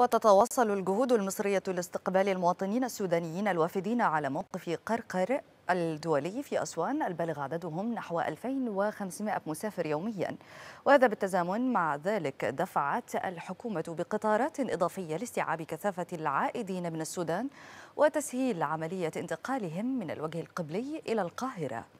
وتتواصل الجهود المصرية لاستقبال المواطنين السودانيين الوافدين على موقف قرقر الدولي في أسوان البالغ عددهم نحو 2500 مسافر يوميا وهذا بالتزامن مع ذلك دفعت الحكومة بقطارات إضافية لاستيعاب كثافة العائدين من السودان وتسهيل عملية انتقالهم من الوجه القبلي إلى القاهرة